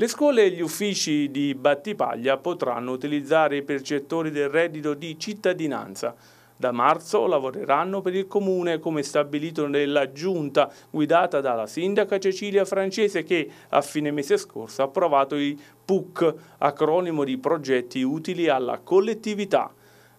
Le scuole e gli uffici di Battipaglia potranno utilizzare i percettori del reddito di cittadinanza. Da marzo lavoreranno per il Comune, come stabilito nella Giunta guidata dalla sindaca Cecilia Francese che a fine mese scorso ha approvato i PUC, acronimo di progetti utili alla collettività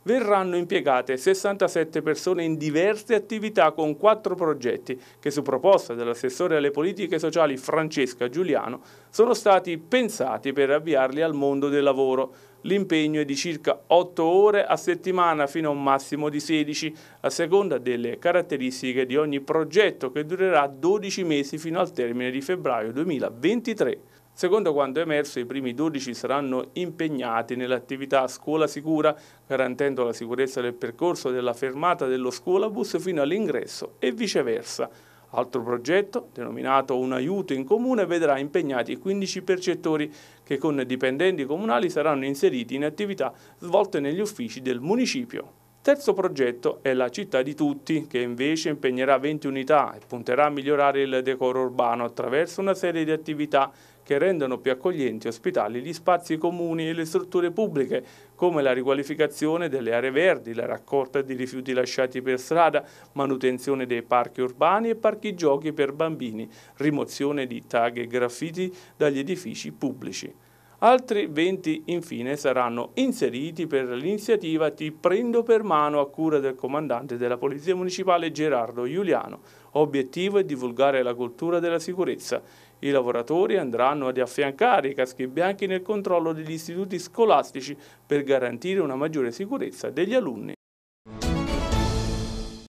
verranno impiegate 67 persone in diverse attività con quattro progetti che su proposta dell'assessore alle politiche sociali Francesca Giuliano sono stati pensati per avviarli al mondo del lavoro. L'impegno è di circa 8 ore a settimana fino a un massimo di 16, a seconda delle caratteristiche di ogni progetto che durerà 12 mesi fino al termine di febbraio 2023. Secondo quanto emerso, i primi 12 saranno impegnati nell'attività Scuola Sicura, garantendo la sicurezza del percorso della fermata dello scuolabus fino all'ingresso e viceversa. Altro progetto, denominato Un aiuto in comune, vedrà impegnati 15 percettori che con dipendenti comunali saranno inseriti in attività svolte negli uffici del municipio. Terzo progetto è la città di tutti, che invece impegnerà 20 unità e punterà a migliorare il decoro urbano attraverso una serie di attività che rendano più accoglienti e ospitali gli spazi comuni e le strutture pubbliche, come la riqualificazione delle aree verdi, la raccolta di rifiuti lasciati per strada, manutenzione dei parchi urbani e parchi giochi per bambini, rimozione di tag e graffiti dagli edifici pubblici. Altri 20 infine saranno inseriti per l'iniziativa Ti prendo per mano a cura del comandante della Polizia Municipale Gerardo Giuliano. Obiettivo è divulgare la cultura della sicurezza. I lavoratori andranno ad affiancare i caschi bianchi nel controllo degli istituti scolastici per garantire una maggiore sicurezza degli alunni.